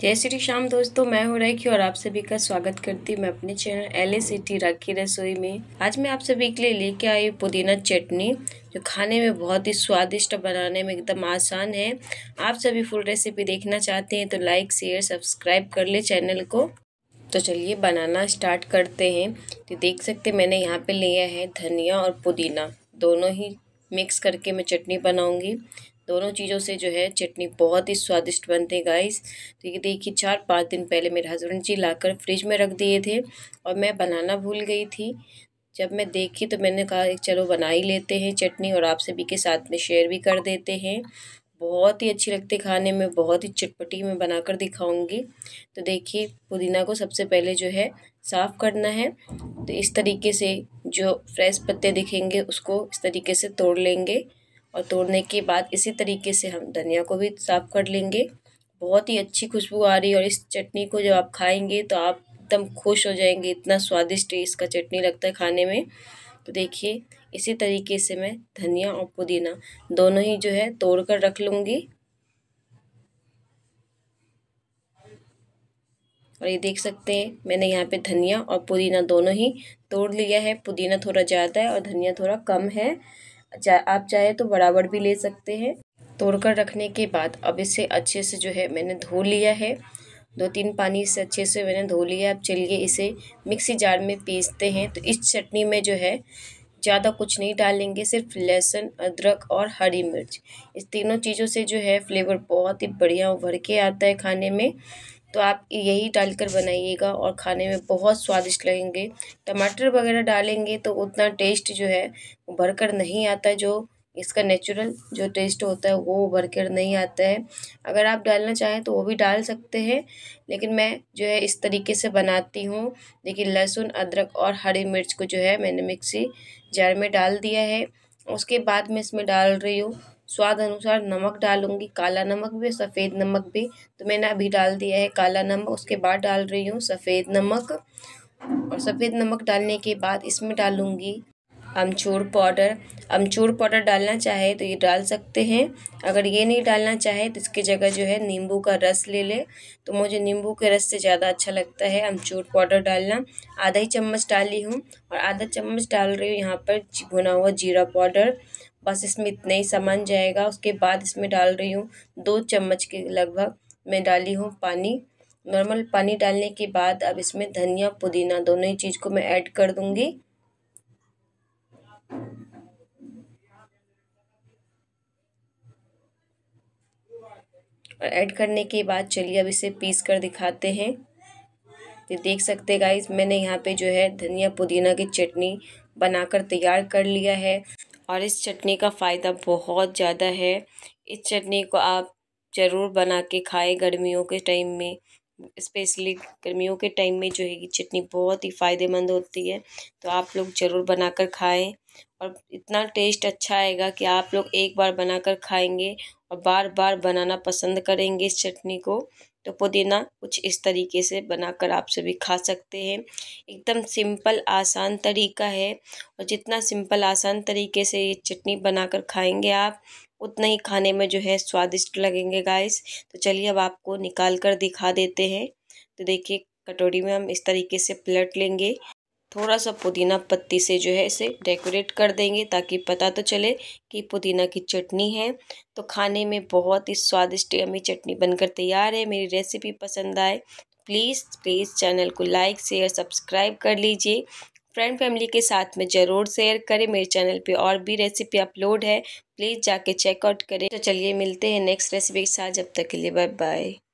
जय श्री श्याम दोस्तों मैं हूँ रेखी और आप सभी का स्वागत करती हूँ मैं अपने channel L A city Rakhi Rasoi में आज मैं आप सभी के लिए लेके आई पुदीना चटनी जो खाने में बहुत ही स्वादिष्ट बनाने में एकदम आसान है आप सभी फुल रेसिपी देखना चाहते हैं तो लाइक शेयर सब्सक्राइब कर ले चैनल को तो चलिए बनाना स्टार्ट करते हैं तो देख सकते मैंने यहाँ पर लिया है धनिया और पुदीना दोनों ही मिक्स करके मैं चटनी बनाऊँगी दोनों चीज़ों से जो है चटनी बहुत ही स्वादिष्ट बनते गाइस तो ये देखिए चार पाँच दिन पहले मेरे हस्बैंड जी लाकर फ्रिज में रख दिए थे और मैं बनाना भूल गई थी जब मैं देखी तो मैंने कहा चलो बना ही लेते हैं चटनी और आप सभी के साथ में शेयर भी कर देते हैं बहुत ही अच्छी लगती खाने में बहुत ही चटपटी में बनाकर दिखाऊंगी तो देखिए पुदीना को सबसे पहले जो है साफ़ करना है तो इस तरीके से जो फ्रेश पत्ते दिखेंगे उसको इस तरीके से तोड़ लेंगे और तोड़ने के बाद इसी तरीके से हम धनिया को भी साफ़ कर लेंगे बहुत ही अच्छी खुशबू आ रही है और इस चटनी को जब आप खाएंगे तो आप एकदम खुश हो जाएंगे इतना स्वादिष्ट इसका चटनी लगता है खाने में तो देखिए इसी तरीके से मैं धनिया और पुदीना दोनों ही जो है तोड़ कर रख लूँगी और ये देख सकते हैं मैंने यहाँ पे धनिया और पुदीना दोनों ही तोड़ लिया है पुदीना थोड़ा ज़्यादा है और धनिया थोड़ा कम है चाहे आप चाहे तो बराबर भी ले सकते हैं तोड़ कर रखने के बाद अब इसे अच्छे से जो है मैंने धो लिया है दो तीन पानी से अच्छे से मैंने धो लिया अब चलिए इसे मिक्सी जार में पीसते हैं तो इस चटनी में जो है ज़्यादा कुछ नहीं डालेंगे सिर्फ लहसुन अदरक और हरी मिर्च इस तीनों चीज़ों से जो है फ्लेवर बहुत ही बढ़िया उभर के आता है खाने में तो आप यही डालकर बनाइएगा और खाने में बहुत स्वादिष्ट लगेंगे टमाटर वगैरह डालेंगे तो उतना टेस्ट जो है भर कर नहीं आता जो इसका नेचुरल जो टेस्ट होता है वो उभर कर नहीं आता है अगर आप डालना चाहें तो वो भी डाल सकते हैं लेकिन मैं जो है इस तरीके से बनाती हूँ देखिए लहसुन अदरक और हरी मिर्च को जो है मैंने मिक्सी जार में डाल दिया है उसके बाद मैं इसमें डाल रही हूँ स्वाद अनुसार नमक डालूंगी काला नमक भी सफ़ेद नमक भी तो मैंने अभी डाल दिया है काला नमक उसके बाद डाल रही हूँ सफ़ेद नमक और सफ़ेद नमक डालने के बाद इसमें डालूँगी अमचूर पाउडर अमचूर पाउडर डालना चाहे तो ये डाल सकते हैं अगर ये नहीं डालना चाहे तो इसकी जगह जो है नींबू का रस ले ले तो मुझे नींबू के रस से ज़्यादा अच्छा लगता है अमचूर पाउडर डालना आधा ही चम्मच डाली हूँ और आधा चम्मच डाल रही हूँ यहाँ पर भुना हुआ जीरा पाउडर बस इसमें इतना ही सामान जाएगा उसके बाद इसमें डाल रही हूँ दो चम्मच के लगभग मैं डाली हूँ पानी नॉर्मल पानी डालने के बाद अब इसमें धनिया पुदीना दोनों ही चीज़ को मैं ऐड कर दूँगी और ऐड करने के बाद चलिए अब इसे पीस कर दिखाते हैं तो देख सकते हैं गाइस मैंने यहाँ पे जो है धनिया पुदीना की चटनी बनाकर तैयार कर लिया है और इस चटनी का फ़ायदा बहुत ज़्यादा है इस चटनी को आप ज़रूर बना के खाएँ गर्मियों के टाइम में स्पेशली गर्मियों के टाइम में जो है ये चटनी बहुत ही फ़ायदेमंद होती है तो आप लोग ज़रूर बनाकर खाएं और इतना टेस्ट अच्छा आएगा कि आप लोग एक बार बनाकर खाएंगे और बार बार बनाना पसंद करेंगे इस चटनी को तो पुदीना कुछ इस तरीके से बनाकर आप सभी खा सकते हैं एकदम सिंपल आसान तरीका है और जितना सिंपल आसान तरीके से ये चटनी बनाकर खाएंगे आप उतना ही खाने में जो है स्वादिष्ट लगेंगे गाइस तो चलिए अब आपको निकाल कर दिखा देते हैं तो देखिए कटोरी में हम इस तरीके से पलट लेंगे थोड़ा सा पुदीना पत्ती से जो है इसे डेकोरेट कर देंगे ताकि पता तो चले कि पुदीना की चटनी है तो खाने में बहुत ही स्वादिष्ट अमी चटनी बनकर तैयार है मेरी रेसिपी पसंद आए प्लीज़ प्लीज़ चैनल को लाइक शेयर सब्सक्राइब कर लीजिए फ्रेंड फैमिली के साथ में ज़रूर शेयर करें मेरे चैनल पे और भी रेसिपी अपलोड है प्लीज़ जाके चेकआउट करें तो चलिए मिलते हैं नेक्स्ट रेसिपी के साथ जब तक के लिए बाय बाय